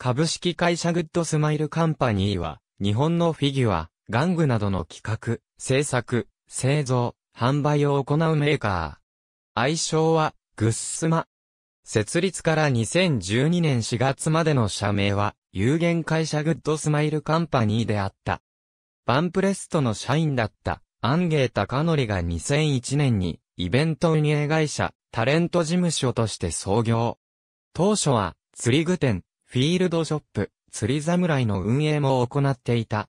株式会社グッドスマイルカンパニーは、日本のフィギュア、玩具などの企画、制作、製造、販売を行うメーカー。愛称は、グッスマ。設立から2012年4月までの社名は、有限会社グッドスマイルカンパニーであった。バンプレストの社員だった、アンゲー・タカノリが2001年に、イベント運営会社、タレント事務所として創業。当初は、釣具店、フィールドショップ、釣り侍の運営も行っていた。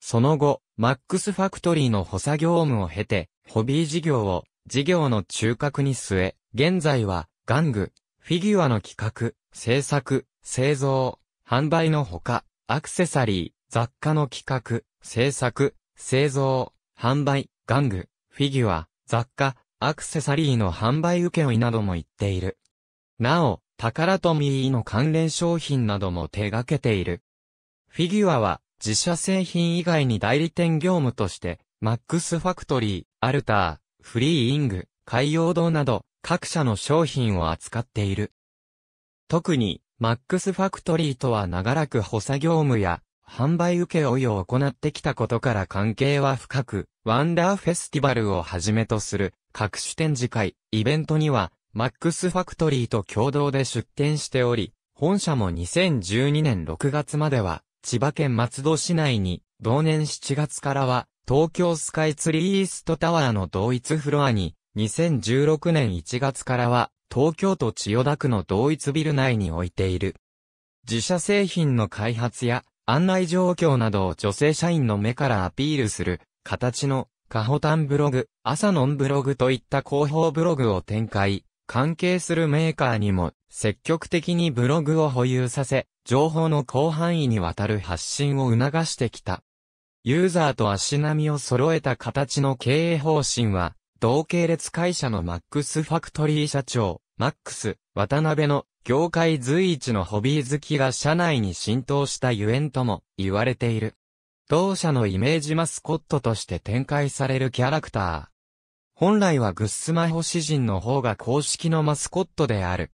その後、マックスファクトリーの補佐業務を経て、ホビー事業を、事業の中核に据え、現在は、玩具、フィギュアの企画、制作、製造、販売のほか、アクセサリー、雑貨の企画、制作、製造、販売、玩具、フィギュア、雑貨、アクセサリーの販売請負なども言っている。なお、タカラトミーの関連商品なども手掛けている。フィギュアは、自社製品以外に代理店業務として、マックスファクトリー、アルター、フリーイング、海洋堂など、各社の商品を扱っている。特に、マックスファクトリーとは長らく補佐業務や、販売請負を行ってきたことから関係は深く、ワンダーフェスティバルをはじめとする、各種展示会、イベントには、マックスファクトリーと共同で出店しており、本社も2012年6月までは、千葉県松戸市内に、同年7月からは、東京スカイツリーイーストタワーの同一フロアに、2016年1月からは、東京都千代田区の同一ビル内に置いている。自社製品の開発や案内状況などを女性社員の目からアピールする形のカホタンブログ、朝ノンブログといった広報ブログを展開、関係するメーカーにも積極的にブログを保有させ、情報の広範囲にわたる発信を促してきた。ユーザーと足並みを揃えた形の経営方針は、同系列会社のマックスファクトリー社長、マックス、渡辺の業界随一のホビー好きが社内に浸透したゆえんとも言われている。同社のイメージマスコットとして展開されるキャラクター。本来はグッスマホ詩人の方が公式のマスコットである。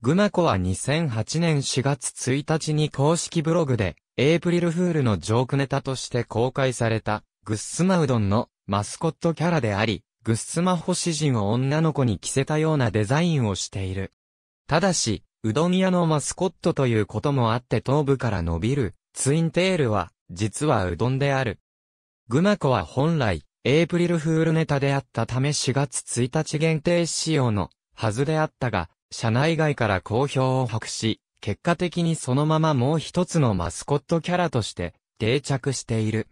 グマコは2008年4月1日に公式ブログで、エイプリルフールのジョークネタとして公開された、グッスマうどんのマスコットキャラであり、グッスマホ詩人を女の子に着せたようなデザインをしている。ただし、うどん屋のマスコットということもあって頭部から伸びるツインテールは、実はうどんである。グマコは本来、エイプリルフールネタであったため4月1日限定仕様のはずであったが、社内外から好評を博し、結果的にそのままもう一つのマスコットキャラとして定着している。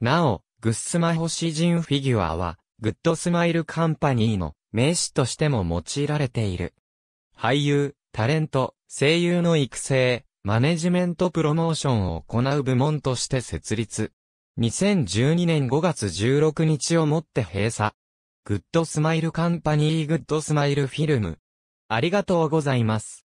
なお、グッスマ星人フィギュアは、グッドスマイルカンパニーの名詞としても用いられている。俳優、タレント、声優の育成、マネジメントプロモーションを行う部門として設立。2012年5月16日をもって閉鎖。グッドスマイルカンパニーグッドスマイルフィルム。ありがとうございます。